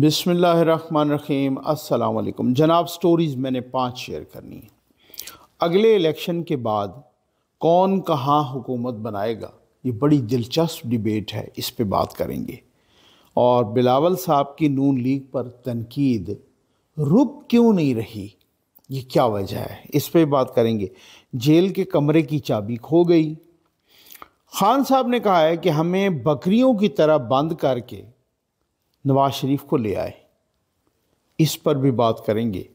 बिसमीम् अल्लाम जनाब स्टोरीज़ मैंने पाँच शेयर करनी है अगले इलेक्शन के बाद कौन कहाँ हुकूमत बनाएगा ये बड़ी दिलचस्प डिबेट है इस पर बात करेंगे और बिलावल साहब की नून लीग पर तनकीद रुक क्यों नहीं रही ये क्या वजह है इस पर बात करेंगे जेल के कमरे की चाबी खो गई खान साहब ने कहा है कि हमें बकरियों की तरह बंद करके नवाज शरीफ को ले आए इस पर भी बात करेंगे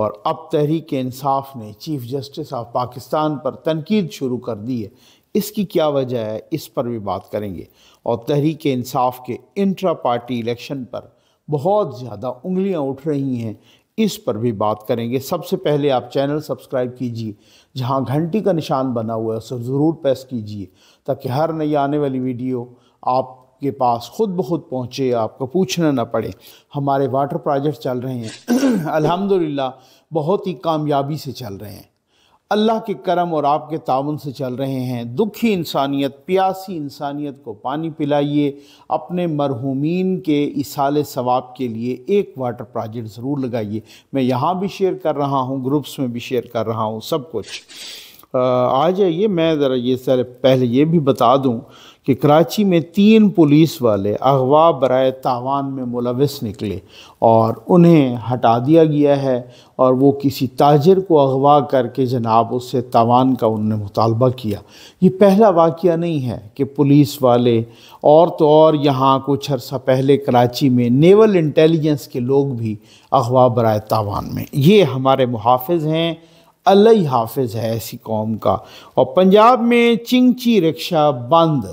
और अब तहरीक इंसाफ ने चीफ जस्टिस ऑफ पाकिस्तान पर तनकीद शुरू कर दी है इसकी क्या वजह है इस पर भी बात करेंगे और तहरीक इंसाफ के इंट्रा पार्टी इलेक्शन पर बहुत ज़्यादा उंगलियां उठ रही हैं इस पर भी बात करेंगे सबसे पहले आप चैनल सब्सक्राइब कीजिए जहां घंटी का निशान बना हुआ है उसे ज़रूर प्रेस कीजिए ताकि हर नई आने वाली वीडियो आप के पास खुद ब खुद पहुँचे आपको पूछना ना पड़े हमारे वाटर प्रोजेक्ट चल रहे हैं अल्हम्दुलिल्लाह बहुत ही कामयाबी से चल रहे हैं अल्लाह के करम और आपके ताउन से चल रहे हैं दुखी इंसानियत प्यासी इंसानियत को पानी पिलाइए अपने मरहूमिन के इसाल सवाब के लिए एक वाटर प्रोजेक्ट ज़रूर लगाइए मैं यहाँ भी शेयर कर रहा हूँ ग्रुप्स में भी शेयर कर रहा हूँ सब कुछ आ जाइए मैं ज़रा ये सर पहले ये भी बता दूँ कि कराची में तीन पुलिस वाले अगवा बरए तावान में मुलविस निकले और उन्हें हटा दिया गया है और वो किसी ताजर को अगवा करके जनाब उससे तावान का उनने मुतालबा किया ये पहला वाक़ नहीं है कि पुलिस वाले और तो और यहाँ कुछ अर्सा पहले कराची में नेवल इंटेलिजेंस के लोग भी अगवा बरए तावान में ये हमारे मुहाफ़ हैं अल्लाह हाफिज़ है ऐसी कौम का और पंजाब में चिंची रिक्शा बंद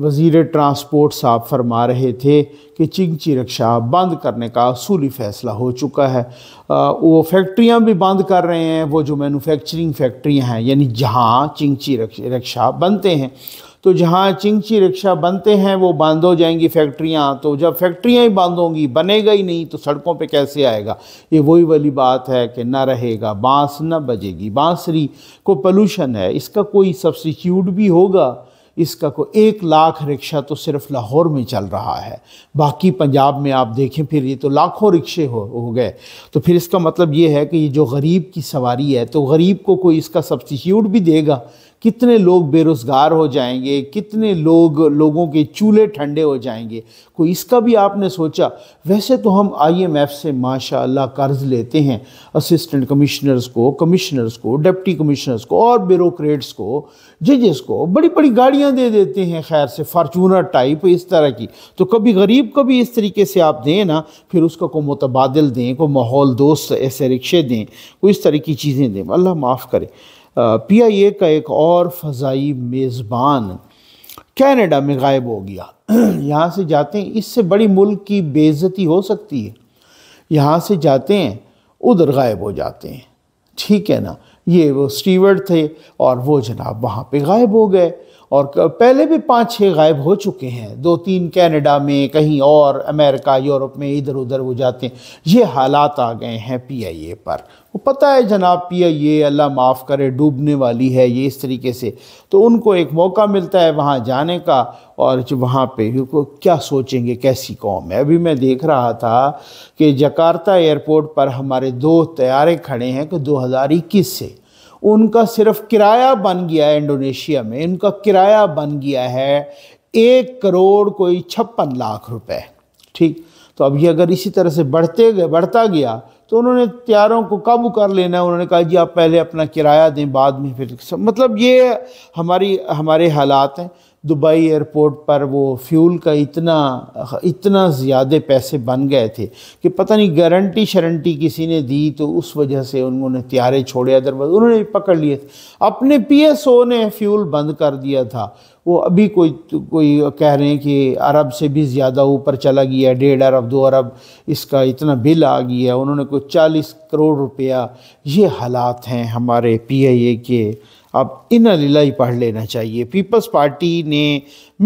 वजीर ट्रांसपोर्ट साहब फरमा रहे थे कि चिंगची रक्षा बंद करने का असूली फ़ैसला हो चुका है आ, वो फैक्ट्रियाँ भी बंद कर रहे हैं वो जो मैनुफैक्चरिंग फैक्ट्रियाँ हैं यानी जहाँ चिंगची रक्षा बनते हैं तो जहाँ चिंगची रिक्शा बनते हैं वो बंद हो जाएंगी फैक्ट्रियाँ तो जब फैक्ट्रियाँ ही बंद होंगी बनेगा ही नहीं तो सड़कों पे कैसे आएगा ये वही वाली बात है कि ना रहेगा बांस ना बजेगी बांसरी को पोल्यूशन है इसका कोई सब्सिट्यूट भी होगा इसका को एक लाख रिक्शा तो सिर्फ लाहौर में चल रहा है बाकी पंजाब में आप देखें फिर ये तो लाखों रिक्शे हो हो गए तो फिर इसका मतलब ये है कि ये जो गरीब की सवारी है तो गरीब को कोई इसका सब्सिट्यूट भी देगा कितने लोग बेरोज़गार हो जाएंगे कितने लोग लोगों के चूल्हे ठंडे हो जाएंगे कोई इसका भी आपने सोचा वैसे तो हम आईएमएफ से माशाल्लाह कर्ज़ लेते हैं असिस्टेंट कमिश्नर्स को कमिश्नर्स को डिप्टी कमिश्नर्स को और ब्यूरोक्रेट्स को जजेस को बड़ी बड़ी गाड़ियां दे देते हैं खैर से फार्चूनर टाइप इस तरह की तो कभी गरीब को भी इस तरीके से आप दें ना फिर उसका को मुतबादल दें को माहौल दोस्त ऐसे रिक्शे दें कोई इस तरह की चीज़ें दें अल्लाह माफ़ करें पीआईए का एक और फ़जाई मेज़बान कनाडा में गायब हो गया यहाँ से जाते हैं इससे बड़ी मुल्क की बेइज्जती हो सकती है यहाँ से जाते हैं उधर गायब हो जाते हैं ठीक है ना ये वो स्टीवर्ड थे और वो जनाब वहाँ पे गायब हो गए और पहले भी पाँच छः गायब हो चुके हैं दो तीन कनाडा में कहीं और अमेरिका यूरोप में इधर उधर वो जाते हैं ये हालात आ गए हैं पीआईए पर वो पता है जनाब पीआईए अल्लाह माफ़ करे डूबने वाली है ये इस तरीके से तो उनको एक मौका मिलता है वहाँ जाने का और वहाँ पे क्या सोचेंगे कैसी कौम है अभी मैं देख रहा था कि जकार्ता एयरपोर्ट पर हमारे दो तैयारे खड़े हैं कि दो से उनका सिर्फ किराया बन गया है इंडोनेशिया में उनका किराया बन गया है एक करोड़ कोई छप्पन लाख रुपए ठीक तो अब ये अगर इसी तरह से बढ़ते गए बढ़ता गया तो उन्होंने तैयारों को काबू कर लेना है उन्होंने कहा जी आप पहले अपना किराया दें बाद में फिर मतलब ये हमारी हमारे हालात हैं दुबई एयरपोर्ट पर वो फ्यूल का इतना इतना ज़्यादा पैसे बन गए थे कि पता नहीं गारंटी शरंटी किसी ने दी तो उस वजह से उन्होंने त्यारे छोड़े अदरवाइज उन्होंने पकड़ लिए थे अपने पीएसओ ने फ्यूल बंद कर दिया था वो अभी कोई कोई कह रहे हैं कि अरब से भी ज़्यादा ऊपर चला गया डेढ़ अरब दो अरब इसका इतना बिल आ गया उन्होंने कोई चालीस करोड़ रुपया ये हालात हैं हमारे पी के अब इन ही पढ़ लेना चाहिए पीपल्स पार्टी ने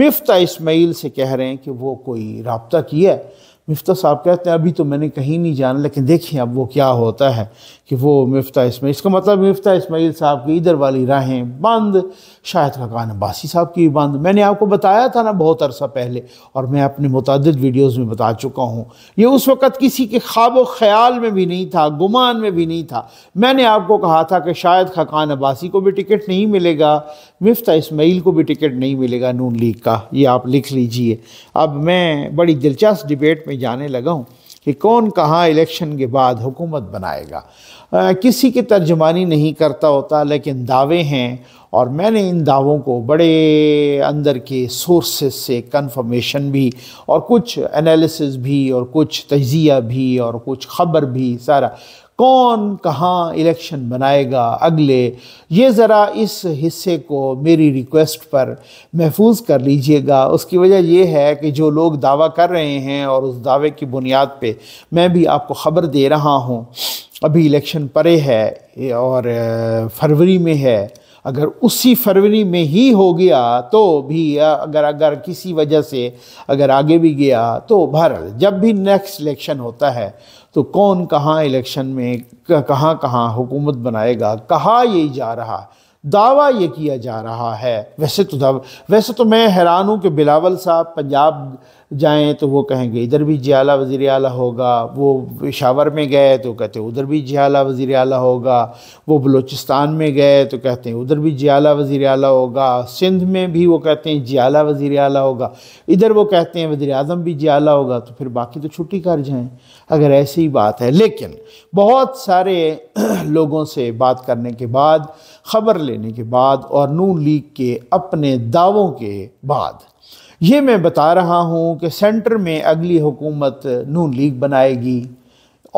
मिफ्ता इसमाइल से कह रहे हैं कि वो कोई रबता किया है मिफ्ता साहब कहते हैं अभी तो मैंने कहीं नहीं जाना लेकिन देखें अब वो क्या होता है कि वो मिफ्ता इसमाइल इसका मतलब मिफ्ता इसमाइल साहब की इधर वाली राहें बंद शायद खकान अब्बासी साहब की भी बंद मैंने आपको बताया था ना बहुत अरसा पहले और मैं अपने मुतद वीडियोस में बता चुका हूँ ये उस वक़्त किसी के ख्वाब ख्याल में भी नहीं था गुमान में भी नहीं था मैंने आपको कहा था कि शायद खकान अब्बासी को भी टिकट नहीं मिलेगा मिफ्ता इसमाइल को भी टिकट नहीं मिलेगा नून लीग का ये आप लिख लीजिए अब मैं बड़ी दिलचस्प डिबेट में जाने लगा हूँ कि कौन कहाँ इलेक्शन के बाद हुकूमत बनाएगा आ, किसी की तर्जमानी नहीं करता होता लेकिन दावे हैं और मैंने इन दावों को बड़े अंदर के सोर्सेस से कंफर्मेशन भी और कुछ एनालिसिस भी और कुछ तजिया भी और कुछ ख़बर भी सारा कौन कहाँ इलेक्शन बनाएगा अगले ये ज़रा इस हिस्से को मेरी रिक्वेस्ट पर महफूज कर लीजिएगा उसकी वजह यह है कि जो लोग दावा कर रहे हैं और उस दावे की बुनियाद पे मैं भी आपको ख़बर दे रहा हूँ अभी इलेक्शन परे है और फरवरी में है अगर उसी फरवरी में ही हो गया तो भी अगर अगर किसी वजह से अगर आगे भी गया तो भारत जब भी नेक्स्ट इलेक्शन होता है तो कौन कहाँ इलेक्शन में कहाँ कहाँ हुकूमत बनाएगा कहाँ यही जा रहा दावा ये किया जा रहा है वैसे तो दावा वैसे तो मैं हैरान हूँ कि बिलावल साहब पंजाब जाएं तो वो कहेंगे इधर भी जियाला वज़ी अला होगा वो पेशावर में गए तो कहते उधर भी जियाला वज़ी अला होगा वो बलूचिस्तान में गए तो कहते हैं उधर भी जियाला वज़ी अला तो होगा सिंध में भी वो कहते हैं जियाला वज़ी अला होगा इधर वो कहते हैं वज़ी अजम भी जियाला होगा तो फिर बाकी तो छुट्टी कर जाएँ अगर ऐसी ही बात है लेकिन बहुत सारे लोगों से बात करने के बाद ख़बर लेने के बाद और नू लीग के अपने दावों के बाद ये मैं बता रहा हूँ कि सेंटर में अगली हुकूमत नून लीग बनाएगी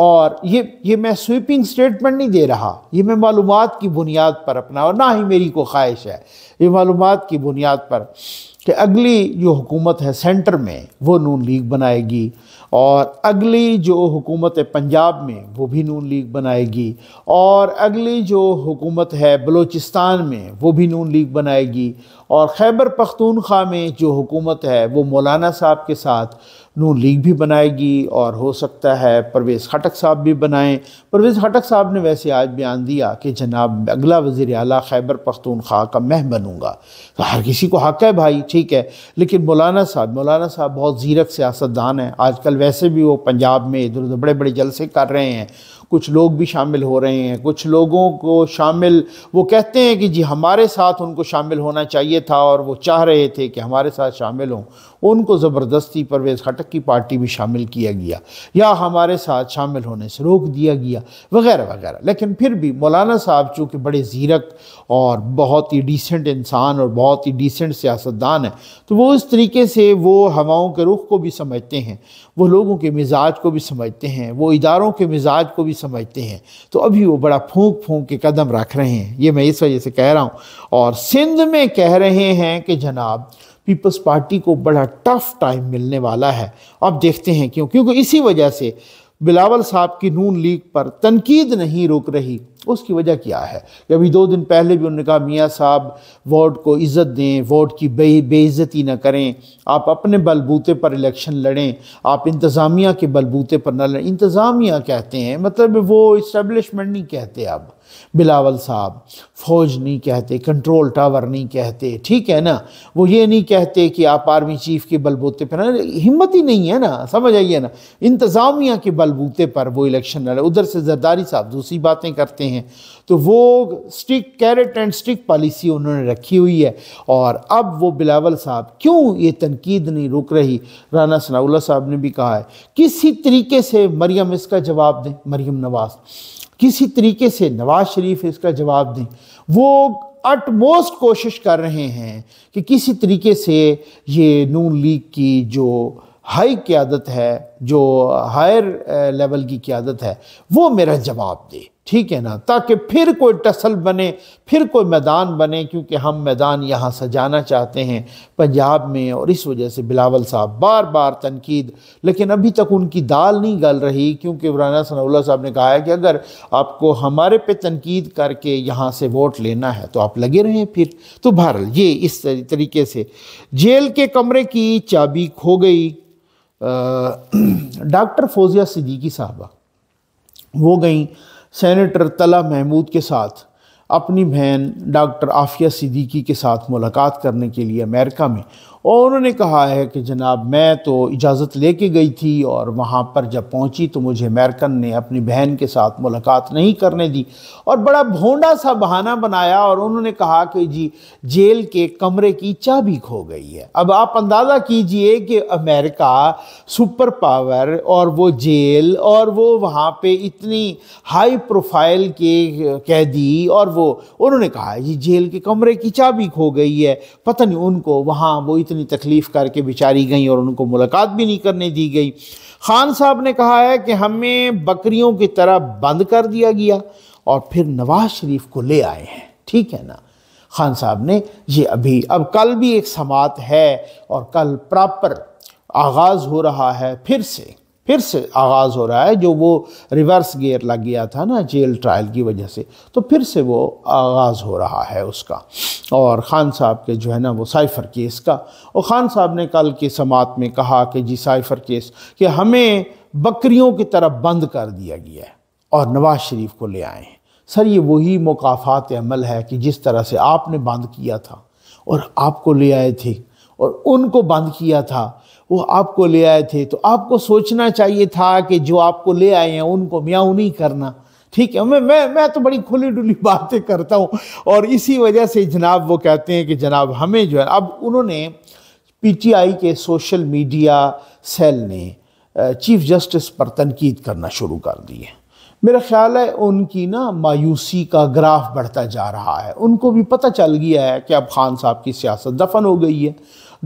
और ये ये मैं स्वीपिंग स्टेटमेंट नहीं दे रहा ये मैं मालूम की बुनियाद पर अपना और ना ही मेरी को ख्वाहिश है ये मालूम की बुनियाद पर कि अगली जो हुकूमत है सेंटर में वो नून लीग बनाएगी और अगली जो हुकूमत है पंजाब में वो भी नून लीग बनाएगी और अगली जो हुकूमत है बलूचिस्तान में वो भी नून लीग बनाएगी और खैबर पख्तूनख्वा में जो हुकूमत है वो मौलाना साहब के साथ नू लीग भी बनाएगी और हो सकता है परवेज़ खटक साहब भी बनाएं परवेज़ खटक साहब ने वैसे आज बयान दिया कि जनाब अगला वज़ी अला खैबर पख्तूनख्वा का मैं बनूँगा तो हर किसी को हक है भाई ठीक है लेकिन मौलाना साहब मौलाना साहब बहुत ज़ीरक सियासतदान हैं आजकल वैसे भी वो पंजाब में इधर उधर बड़े बड़े जलसे कर रहे हैं कुछ लोग भी शामिल हो रहे हैं कुछ लोगों को शामिल वो कहते हैं कि जी हमारे साथ उनको शामिल होना चाहिए था और वो चाह रहे थे कि हमारे साथ शामिल हों उनको ज़बरदस्ती परवेज़ खटक की पार्टी में शामिल किया गया या हमारे साथ शामिल होने से रोक दिया गया वगैरह वगैरह लेकिन फिर भी मौलाना साहब चूँकि बड़े ज़ीरक और बहुत ही डिसेंट इंसान और बहुत ही डिसेंट सियासतदान है तो वो इस तरीके से वो हवाओं के रुख को भी समझते हैं वो लोगों के मिजाज को भी समझते हैं वो इदारों के मिजाज को भी समझते हैं तो अभी वो बड़ा फूंक फूंक के कदम रख रहे हैं ये मैं इस वजह से कह रहा हूँ और सिंध में कह रहे हैं कि जनाब पीपल्स पार्टी को बड़ा टफ टाइम मिलने वाला है अब देखते हैं क्यों क्योंकि इसी वजह से बिलावल साहब की नून लीग पर तनकीद नहीं रुक रही उसकी वजह क्या है कि अभी दो दिन पहले भी उन्होंने कहा मियाँ साहब वोट को इज़्ज़त दें वोट की बे बेइज़्ज़ती ना करें आप अपने बलबूते पर इलेक्शन लड़ें आप इंतज़ामिया के बलबूते पर ना लड़ें इंतज़ामिया कहते हैं मतलब वो इस्टबलिशमेंट नहीं कहते आप बिलावल साहब फौज नहीं कहते कंट्रोल टावर नहीं कहते ठीक है ना वो ये नहीं कहते कि आप आर्मी चीफ के बलबूते पर हिम्मत ही नहीं है ना समझ आइए ना इंतज़ामिया के बलबूते पर वो इलेक्शन लड़े उधर से जरदारी साहब दूसरी बातें करते हैं तो वो stick carrot and stick policy उन्होंने रखी हुई है और अब वो बिलावल साहब क्यों ये तनकीद नहीं रुक रही राना सनाउल्ला साहब ने भी कहा है किसी तरीके से मरियम इसका जवाब दें मरियम नवाज़ किसी तरीके से नवाज शरीफ इसका जवाब दें वो अटमोस्ट कोशिश कर रहे हैं कि किसी तरीके से ये नून लीग की जो हाई क्यादत है जो हायर लेवल की क्यादत है वो मेरा जवाब दे ठीक है ना ताकि फिर कोई टसल बने फिर कोई मैदान बने क्योंकि हम मैदान यहाँ सजाना चाहते हैं पंजाब में और इस वजह से बिलावल साहब बार बार तनकीद लेकिन अभी तक उनकी दाल नहीं गल रही क्योंकि वराना सनाउल्ला साहब ने कहा है कि अगर आपको हमारे पे तनकीद करके यहाँ से वोट लेना है तो आप लगे रहें फिर तो बहरहाल ये इस तरीके से जेल के कमरे की चाबी खो गई डॉक्टर फौजिया सिद्दीकी साहबा वो गई सेनेटर तला महमूद के साथ अपनी बहन डॉक्टर आफिया सिद्दीकी के साथ मुलाकात करने के लिए अमेरिका में और उन्होंने कहा है कि जनाब मैं तो इजाज़त लेके गई थी और वहाँ पर जब पहुँची तो मुझे अमेरिकन ने अपनी बहन के साथ मुलाकात नहीं करने दी और बड़ा भोंडा सा बहाना बनाया और उन्होंने कहा कि जी जेल के कमरे की चाबी खो गई है अब आप अंदाज़ा कीजिए कि अमेरिका सुपर पावर और वो जेल और वो वहाँ पर इतनी हाई प्रोफाइल के कैदी और वो उन्होंने कहा जी जेल के कमरे की चाबी खो गई है पता नहीं उनको वहाँ वो इतनी तकलीफ़ करके बिचारी गई और उनको मुलाकात भी नहीं करने दी गई खान साहब ने कहा है कि हमें बकरियों की तरह बंद कर दिया गया और फिर नवाज शरीफ को ले आए हैं ठीक है ना खान साहब ने ये अभी अब कल भी एक समात है और कल प्रॉपर आगाज़ हो रहा है फिर से फिर से आगाज़ हो रहा है जो वो रिवर्स गियर लग गया था ना जेल ट्रायल की वजह से तो फिर से वो आगाज़ हो रहा है उसका और ख़ान साहब के जो है ना वो साइफ़र केस का और ख़ान साहब ने कल की समात में कहा कि जी साइफ़र केस कि हमें बकरियों की तरफ बंद कर दिया गया है और नवाज़ शरीफ को ले आए हैं सर ये वही मुकाफ़ात अमल है कि जिस तरह से आपने बंद किया था और आपको ले आए थे और उनको बंद किया था वो आपको ले आए थे तो आपको सोचना चाहिए था कि जो आपको ले आए हैं उनको म्याऊ नहीं करना ठीक है मैं मैं मैं तो बड़ी खुली डुली बातें करता हूँ और इसी वजह से जनाब वो कहते हैं कि जनाब हमें जो है अब उन्होंने पीटीआई के सोशल मीडिया सेल ने चीफ जस्टिस पर तनकीद करना शुरू कर दी है मेरा ख्याल है उनकी ना मायूसी का ग्राफ बढ़ता जा रहा है उनको भी पता चल गया है कि अब खान साहब की सियासत दफन हो गई है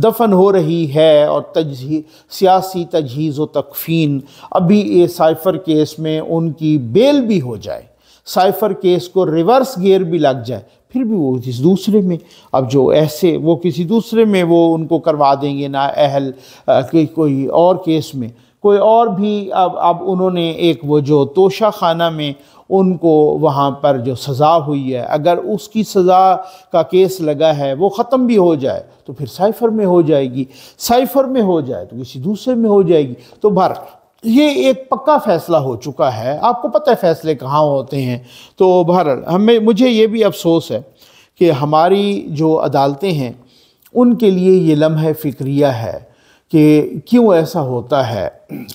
दफन हो रही है और तजी सियासी तजहीज़ व तकफीन अभी ये साइफ़र केस में उनकी बेल भी हो जाए साइफ़र केस को रिवर्स गेयर भी लग जाए फिर भी वो किसी दूसरे में अब जो ऐसे वो किसी दूसरे में वो उनको करवा देंगे ना अहल के कोई और केस में कोई और भी अब अब उन्होंने एक वो जो तोशा खाना में उनको वहाँ पर जो सज़ा हुई है अगर उसकी सज़ा का केस लगा है वो ख़त्म भी हो जाए तो फिर साइफर में हो जाएगी साइफर में हो जाए तो किसी दूसरे में हो जाएगी तो भर ये एक पक्का फ़ैसला हो चुका है आपको पता है फैसले कहाँ होते हैं तो भर हमें मुझे ये भी अफसोस है कि हमारी जो अदालतें हैं उनके लिए ये लम्ह फ़िक्रिया है कि क्यों ऐसा होता है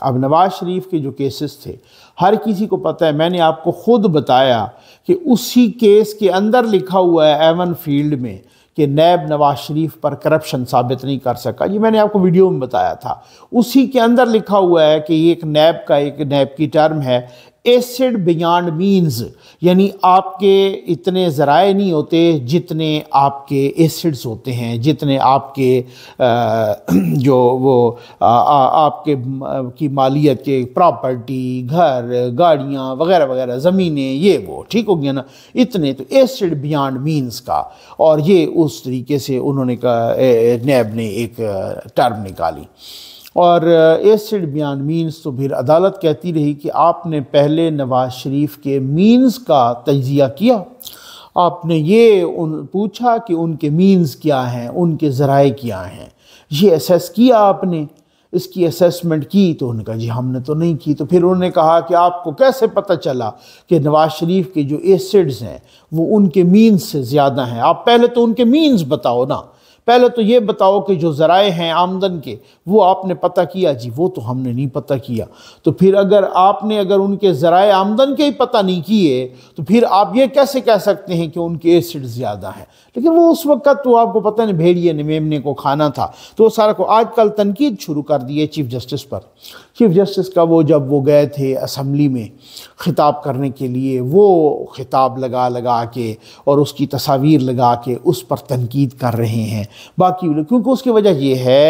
अब नवाज़ शरीफ के जो केसेस थे हर किसी को पता है मैंने आपको खुद बताया कि उसी केस के अंदर लिखा हुआ है एवन फील्ड में कि नैब नवाज शरीफ पर करप्शन साबित नहीं कर सका ये मैंने आपको वीडियो में बताया था उसी के अंदर लिखा हुआ है कि ये एक नैब का एक नैब की टर्म है एसिड बियॉन्ड मीन्स यानी आपके इतने ज़राए नहीं होते जितने आपके एसिड्स होते हैं जितने आपके जो वो आपके की मालियत के प्रॉपर्टी घर गाड़ियाँ वगैरह वगैरह ज़मीनें ये वो ठीक हो गया ना इतने तो एसिड बियॉन्ड मीन्स का और ये उस तरीके से उन्होंने का नैब ने एक टर्म निकाली और एसिड बयान मीन्स तो फिर अदालत कहती रही कि आपने पहले नवाज शरीफ के मीन्स का तजिया किया आपने ये उन पूछा कि उनके मीन्स क्या हैं उनके ज़राए क्या हैं ये असेस किया आपने इसकी असेसमेंट की तो उन्होंने कहा जी हमने तो नहीं की तो फिर उन्होंने कहा कि आपको कैसे पता चला कि नवाज़ शरीफ के जो एसिड्स हैं वो उनके मीन्स से ज़्यादा हैं आप पहले तो उनके मीन्स बताओ ना पहले तो ये बताओ कि जो ज़राए हैं आमदन के वो आपने पता किया जी वो तो हमने नहीं पता किया तो फिर अगर आपने अगर उनके ज़राए आमदन के ही पता नहीं किए तो फिर आप ये कैसे कह सकते हैं कि उनके एसिड ज़्यादा हैं लेकिन वो उस वक्त तो आपको पता नहीं भेड़िए ने मेमने को खाना था तो वो सारा को आजकल तनकीद शुरू कर दी है चीफ जस्टिस पर चीफ जस्टिस का वो जब वो गए थे असम्बली में ख़िताब करने के लिए वो ख़िताब लगा लगा के और उसकी तस्वीर लगा के उस पर तनकीद कर रहे हैं बाकी क्योंकि उसकी वजह यह है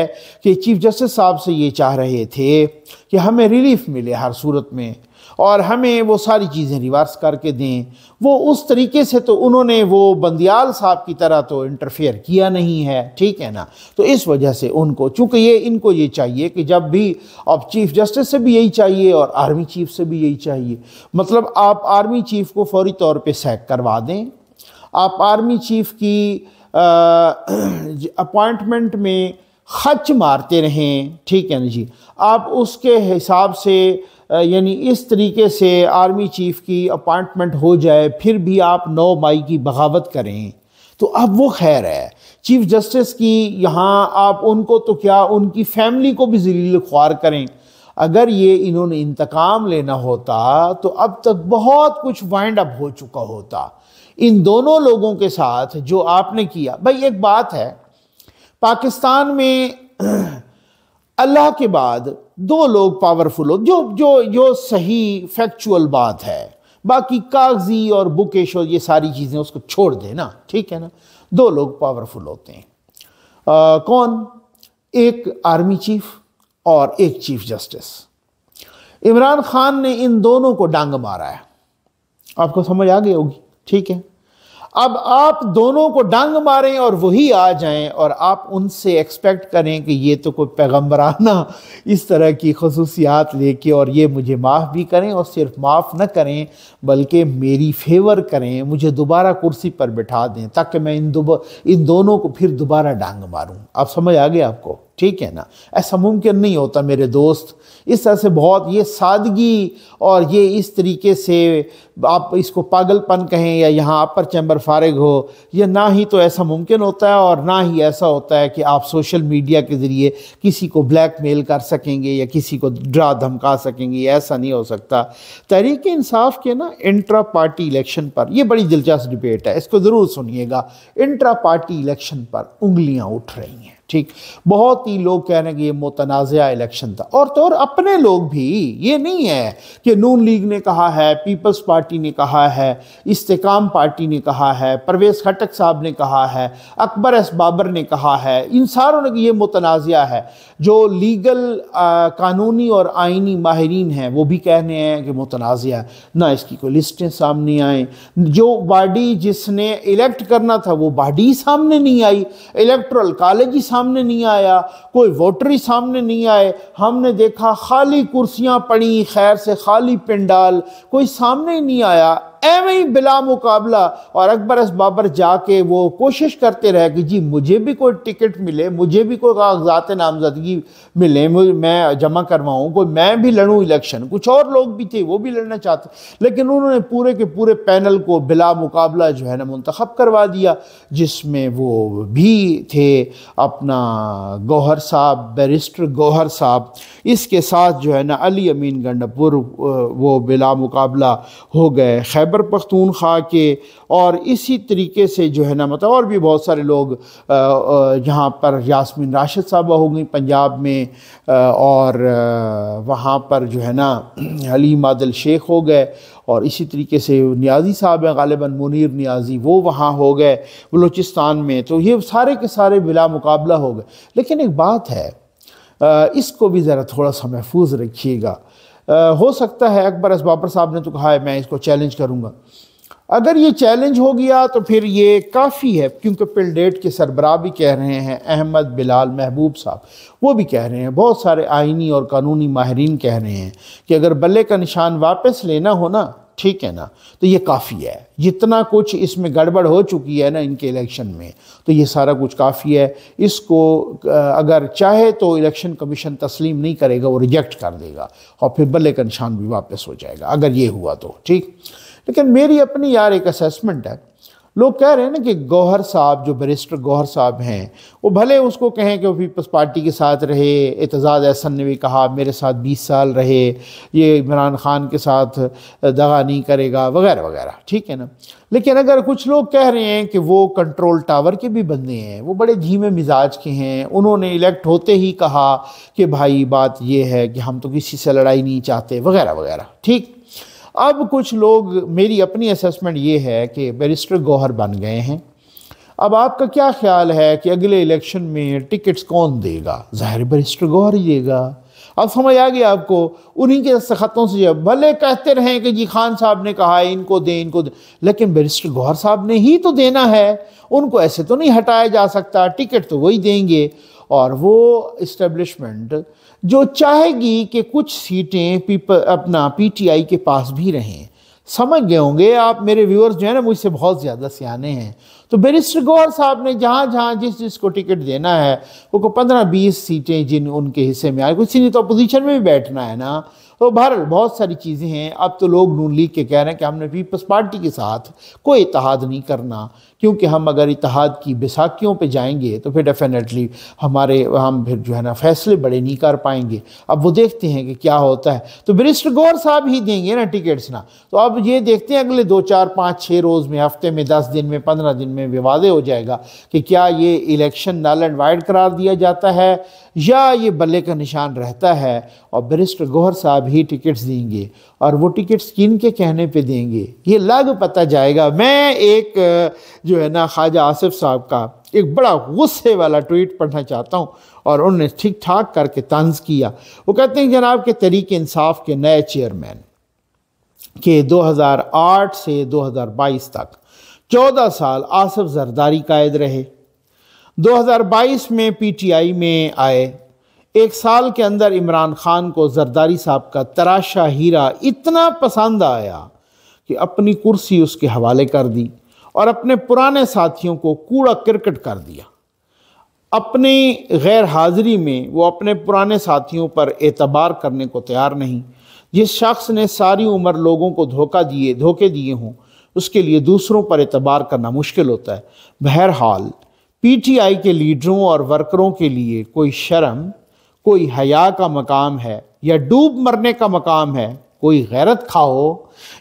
कि चीफ जस्टिस साहब से ये चाह रहे थे कि हमें रिलीफ मिले हर सूरत में और हमें वो सारी चीज़ें रिवर्स करके दें वो उस तरीके से तो उन्होंने वो बंदियाल साहब की तरह तो इंटरफेयर किया नहीं है ठीक है ना तो इस वजह से उनको चूंकि ये इनको ये चाहिए कि जब भी अब चीफ़ जस्टिस से भी यही चाहिए और आर्मी चीफ से भी यही चाहिए मतलब आप आर्मी चीफ़ को फौरी तौर पर सैक करवा दें आप आर्मी चीफ़ की अपॉइंटमेंट में खर्च मारते रहें ठीक है ना जी आप उसके हिसाब से यानी इस तरीके से आर्मी चीफ़ की अपॉइंटमेंट हो जाए फिर भी आप नौ मई की बगावत करें तो अब वो खैर है चीफ जस्टिस की यहाँ आप उनको तो क्या उनकी फैमिली को भी जलील ख्वार करें अगर ये इन्होंने इंतकाम लेना होता तो अब तक बहुत कुछ वाइंड अप हो चुका होता इन दोनों लोगों के साथ जो आपने किया भाई एक बात है पाकिस्तान में अल्लाह के बाद दो लोग पावरफुल हो जो जो जो सही फैक्चुअल बात है बाकी कागजी और बुकेश और ये सारी चीज़ें उसको छोड़ देना ठीक है ना दो लोग पावरफुल होते हैं आ, कौन एक आर्मी चीफ और एक चीफ जस्टिस इमरान खान ने इन दोनों को डांग मारा है आपको समझ आ गई होगी ठीक है अब आप दोनों को डंग मारें और वही आ जाएं और आप उनसे एक्सपेक्ट करें कि ये तो कोई पैगम्बराना इस तरह की खसूसियात लेके और ये मुझे माफ़ भी करें और सिर्फ माफ़ न करें बल्कि मेरी फेवर करें मुझे दोबारा कुर्सी पर बिठा दें ताकि मैं इन दो इन दोनों को फिर दोबारा डांग मारूं आप समझ आ गए आपको ठीक है ना ऐसा मुमकिन नहीं होता मेरे दोस्त इस तरह से बहुत ये सादगी और ये इस तरीके से आप इसको पागलपन कहें या यहाँ अपर चैम्बर फारग हो यह ना ही तो ऐसा मुमकिन होता है और ना ही ऐसा होता है कि आप सोशल मीडिया के ज़रिए किसी को ब्लैक मेल कर सकेंगे या किसी को ड्रा धमका सकेंगे ऐसा नहीं हो सकता तहरीक इंसाफ के ना इंट्रा पार्टी इलेक्शन पर यह बड़ी दिलचस्प डिबेट है इसको ज़रूर सुनिएगा इंट्रा पार्टी इलेक्शन पर उंगलियाँ उठ रही हैं ठीक बहुत ही लोग कह रहे हैं कि ये मुतनाज़ इलेक्शन था और तो और अपने लोग भी ये नहीं है कि नून लीग ने कहा है पीपल्स पार्टी ने कहा है इस्तेकाम पार्टी ने कहा है परवेज़ खटक साहब ने कहा है अकबर एस बाबर ने कहा है इन सारों ने ये मुतनाज़ है जो लीगल आ, कानूनी और आइनी माहरीन हैं वो भी कह रहे हैं कि मुतनाज़ ना इसकी कोई लिस्टें सामने आएँ जो बाडी जिसने इलेक्ट करना था वो बॉडी सामने नहीं आई इलेक्ट्रल कॉलेज ही सामने सामने नहीं आया कोई वोटरी सामने नहीं आए हमने देखा खाली कुर्सियां पड़ी खैर से खाली पिंडाल कोई सामने ही नहीं आया एवं ही बिला मुकाबला और अकबर बाबर जाके वो कोशिश करते रहे कि जी मुझे भी कोई टिकट मिले मुझे भी कोई कागजात नामजदगी मिले मैं जमा करवाऊँ कोई मैं भी लड़ूँ इलेक्शन कुछ और लोग भी थे वो भी लड़ना चाहते लेकिन उन्होंने पूरे के पूरे पैनल को बिला मुकाबला जो है ना मंतखब करवा दिया जिसमें वो भी थे अपना गौहर साहब बैरिस्टर गौहर साहब इसके साथ जो है ना अली अमीन गंडपुर वो बिला मुकाबला हो गए खैबर खैबर पख्तूनख्वा के और इसी तरीके से जो है ना मतलब और भी बहुत सारे लोग यहाँ पर यासमिन राशिद साहब हो गई पंजाब में और वहाँ पर जो है ना अली मादल शेख हो गए और इसी तरीके से न्याजी साहब हैं गालिबा मुनीर न्याजी वो वहाँ हो गए बलूचिस्तान में तो ये सारे के सारे बिला मुकाबला हो गए लेकिन एक बात है इसको भी ज़रा थोड़ा सा महफूज रखिएगा हो सकता है अकबर असबाबर साहब ने तो कहा है मैं इसको चैलेंज करूँगा अगर ये चैलेंज हो गया तो फिर ये काफ़ी है क्योंकि पिलडेट के सरबराह भी कह रहे हैं अहमद बिलाल महबूब साहब वो भी कह रहे हैं बहुत सारे आइनी और कानूनी माहरीन कह रहे हैं कि अगर बल्ले का निशान वापस लेना हो ना ठीक है ना तो ये काफ़ी है जितना कुछ इसमें गड़बड़ हो चुकी है ना इनके इलेक्शन में तो ये सारा कुछ काफ़ी है इसको अगर चाहे तो इलेक्शन कमीशन तस्लीम नहीं करेगा वो रिजेक्ट कर देगा और फिर बल्ले कंशान भी वापस हो जाएगा अगर ये हुआ तो ठीक लेकिन मेरी अपनी यार एक असेसमेंट है लोग कह रहे हैं ना कि गौहर साहब जो बैरिस्टर गौहर साहब हैं वो भले उसको कहें कि वो पीपल्स पार्टी के साथ रहे एतजाज़ एहसन ने भी कहा मेरे साथ बीस साल रहे ये इमरान खान के साथ दगा नहीं करेगा वगैरह वगैरह ठीक है ना लेकिन अगर कुछ लोग कह रहे हैं कि वो कंट्रोल टावर के भी बंदे हैं वो बड़े धीमे मिजाज के हैं उन्होंने इलेक्ट होते ही कहा कि भाई बात ये है कि हम तो किसी से लड़ाई नहीं चाहते वगैरह वगैरह ठीक अब कुछ लोग मेरी अपनी असेसमेंट ये है कि बैरिस्टर गौहर बन गए हैं अब आपका क्या ख्याल है कि अगले इलेक्शन में टिकट्स कौन देगा ज़ाहिर बैरिस्टर गौहर ही देगा अब समझ आ गया आपको उन्हीं के दस्तखतों से जब भले कहते रहें कि जी खान साहब ने कहा है इनको दें इनको दें लेकिन बैरिस्टर गौहर साहब ने ही तो देना है उनको ऐसे तो नहीं हटाया जा सकता टिकट तो वही देंगे और वो इस्टेब्लिशमेंट जो चाहेगी कि कुछ सीटें पीपल अपना पीटीआई के पास भी रहें समझ गए होंगे आप मेरे व्यूअर्स जो है ना मुझसे बहुत ज़्यादा सियाने हैं तो बेरिस्टर गौर साहब ने जहाँ जहाँ जिस जिसको टिकट देना है वो को पंद्रह बीस सीटें जिन उनके हिस्से में आए किसी ने तो अपोजिशन में भी बैठना है ना तो बहर बहुत सारी चीज़ें हैं अब तो लोग नून लीग के कह रहे हैं कि हमने पीपल्स पार्टी के साथ कोई इतिहाद नहीं करना क्योंकि हम अगर इतिहाद की बैसाखियों पे जाएंगे तो फिर डेफिनेटली हमारे हम फिर जो है ना फैसले बड़े नहीं कर पाएंगे अब वो देखते हैं कि क्या होता है तो बिरिस्टर गौर साहब ही देंगे ना टिकट्स ना तो अब ये देखते हैं अगले दो चार पाँच छः रोज़ में हफ्ते में दस दिन में पंद्रह दिन में विवाद हो जाएगा कि क्या ये इलेक्शन नल एंड वाइड करार दिया जाता है या ये बल्ले का निशान रहता है और बिरिस्टर गौर साहब ही टिकट्स देंगे और वो टिकट्स किन के कहने पे देंगे ये लग पता जाएगा मैं एक जो है ना ख्वाजा आसिफ साहब का एक बड़ा गुस्से वाला ट्वीट पढ़ना चाहता हूँ और उन्होंने ठीक ठाक करके तंज किया वो कहते हैं जनाब के तरीके इंसाफ के नए चेयरमैन के 2008 से 2022 तक 14 साल आसिफ जरदारी कायद रहे 2022 में पीटीआई में आए एक साल के अंदर इमरान खान को जरदारी साहब का तराशा हीरा इतना पसंद आया कि अपनी कुर्सी उसके हवाले कर दी और अपने पुराने साथियों को कूड़ा क्रिकेट कर दिया अपनी गैर हाज़िरी में वो अपने पुराने साथियों पर एतबार करने को तैयार नहीं जिस शख्स ने सारी उम्र लोगों को धोखा दिए धोखे दिए हों उसके लिए दूसरों पर एतबार करना मुश्किल होता है बहरहाल पीटीआई के लीडरों और वर्करों के लिए कोई शर्म कोई हया का मकाम है या डूब मरने का मकाम है कोई गैरत खा हो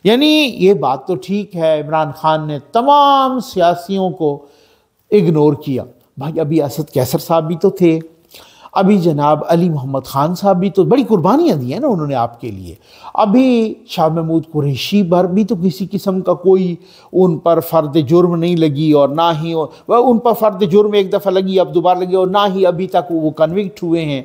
यानी ये बात तो ठीक है इमरान खान ने तमाम सियासियों को इग्नोर किया भाई अभी असद कैसर साहब भी तो थे अभी जनाब अली मोहम्मद ख़ान साहब भी तो बड़ी कुर्बानियाँ दी हैं ना उन्होंने आपके लिए अभी शाह महमूद कुरेशी भर भी तो किसी किस्म का कोई उन पर फ़र्द जुर्म नहीं लगी और ना ही वह उन पर फ़र्द जुर्म एक दफ़ा लगी अब दोबारा लगी और ना ही अभी तक वो कन्विक्ट हुए हैं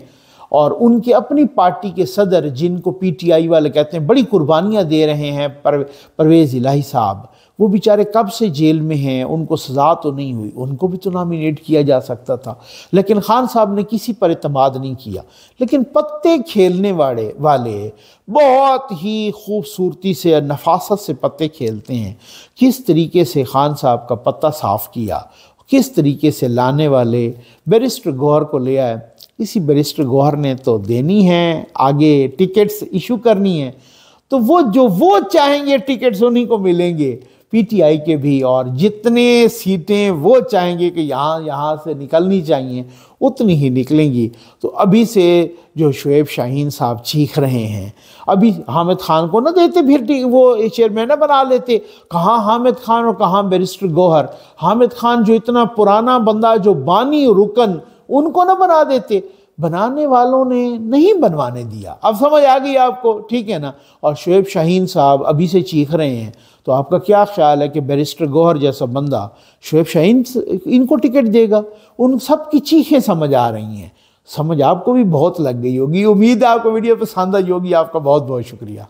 और उनके अपनी पार्टी के सदर जिनको पीटीआई वाले कहते हैं बड़ी कुर्बानियां दे रहे हैं पर, परवेज़ इलाही साहब वो बेचारे कब से जेल में हैं उनको सज़ा तो नहीं हुई उनको भी तो नामिनेट किया जा सकता था लेकिन खान साहब ने किसी पर अतमाद नहीं किया लेकिन पत्ते खेलने वाले वाले बहुत ही खूबसूरती से नफासत से पत्ते खेलते हैं किस तरीके से खान साहब का पत्ता साफ़ किया किस तरीके से लाने वाले बैरिस्टर गौर को ले आए किसी बैरिस्टर गौहर ने तो देनी है आगे टिकट्स इशू करनी है तो वो जो वो चाहेंगे टिकट्स उन्हीं को मिलेंगे पीटीआई के भी और जितने सीटें वो चाहेंगे कि यहाँ यहाँ से निकलनी चाहिए उतनी ही निकलेंगी तो अभी से जो शुएब शाहीन साहब चीख रहे हैं अभी हामिद खान को ना देते फिर वो चेयरमैन ना बना लेते कहाँ हामिद खान और कहाँ बैरिस्टर गौहर हामिद खान जो इतना पुराना बंदा जो बानी रुकन उनको ना बना देते बनाने वालों ने नहीं बनवाने दिया अब समझ आ गई आपको ठीक है ना और शुएब शाहीन साहब अभी से चीख रहे हैं तो आपका क्या ख्याल है कि बैरिस्टर गौहर जैसा बंदा शुएब शाहीन इनको टिकट देगा उन सब की चीखें समझ आ रही हैं समझ आपको भी बहुत लग गई होगी उम्मीद है आपको वीडियो पसंद आई होगी आपका बहुत बहुत शुक्रिया